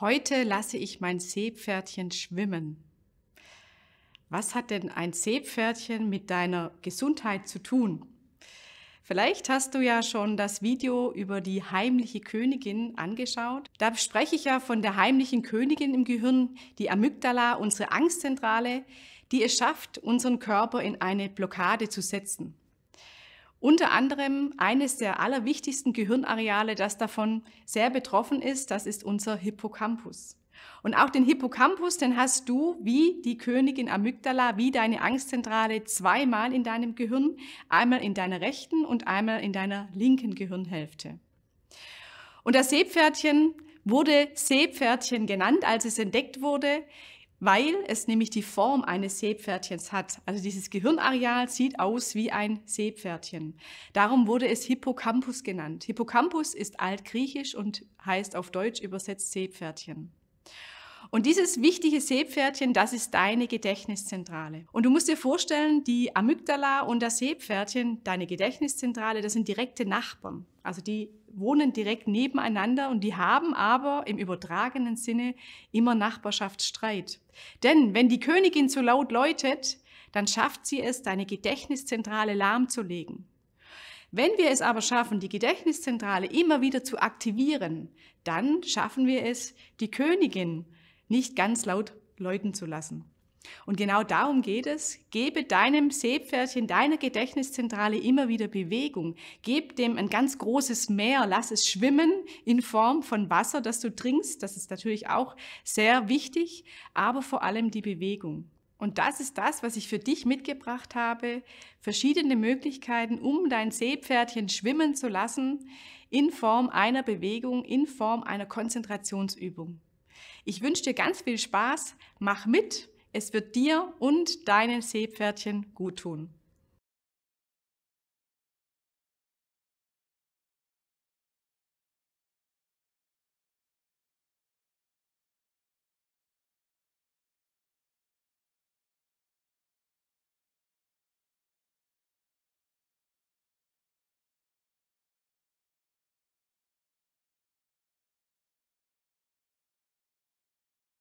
Heute lasse ich mein Seepferdchen schwimmen. Was hat denn ein Seepferdchen mit deiner Gesundheit zu tun? Vielleicht hast du ja schon das Video über die heimliche Königin angeschaut. Da spreche ich ja von der heimlichen Königin im Gehirn, die Amygdala, unsere Angstzentrale, die es schafft, unseren Körper in eine Blockade zu setzen. Unter anderem eines der allerwichtigsten Gehirnareale, das davon sehr betroffen ist, das ist unser Hippocampus. Und auch den Hippocampus, den hast du wie die Königin Amygdala, wie deine Angstzentrale zweimal in deinem Gehirn, einmal in deiner rechten und einmal in deiner linken Gehirnhälfte. Und das Seepferdchen wurde Seepferdchen genannt, als es entdeckt wurde, weil es nämlich die Form eines Seepferdchens hat. Also dieses Gehirnareal sieht aus wie ein Seepferdchen. Darum wurde es Hippocampus genannt. Hippocampus ist altgriechisch und heißt auf Deutsch übersetzt Seepferdchen. Und dieses wichtige Seepferdchen, das ist deine Gedächtniszentrale. Und du musst dir vorstellen, die Amygdala und das Seepferdchen, deine Gedächtniszentrale, das sind direkte Nachbarn. Also die wohnen direkt nebeneinander und die haben aber im übertragenen Sinne immer Nachbarschaftsstreit. Denn wenn die Königin zu laut läutet, dann schafft sie es, deine Gedächtniszentrale lahmzulegen. Wenn wir es aber schaffen, die Gedächtniszentrale immer wieder zu aktivieren, dann schaffen wir es, die Königin nicht ganz laut läuten zu lassen. Und genau darum geht es. Gebe deinem Seepferdchen, deiner Gedächtniszentrale immer wieder Bewegung. Gebe dem ein ganz großes Meer, lass es schwimmen in Form von Wasser, das du trinkst. Das ist natürlich auch sehr wichtig, aber vor allem die Bewegung. Und das ist das, was ich für dich mitgebracht habe. Verschiedene Möglichkeiten, um dein Seepferdchen schwimmen zu lassen, in Form einer Bewegung, in Form einer Konzentrationsübung. Ich wünsche dir ganz viel Spaß, mach mit es wird dir und deinen Seepferdchen gut tun.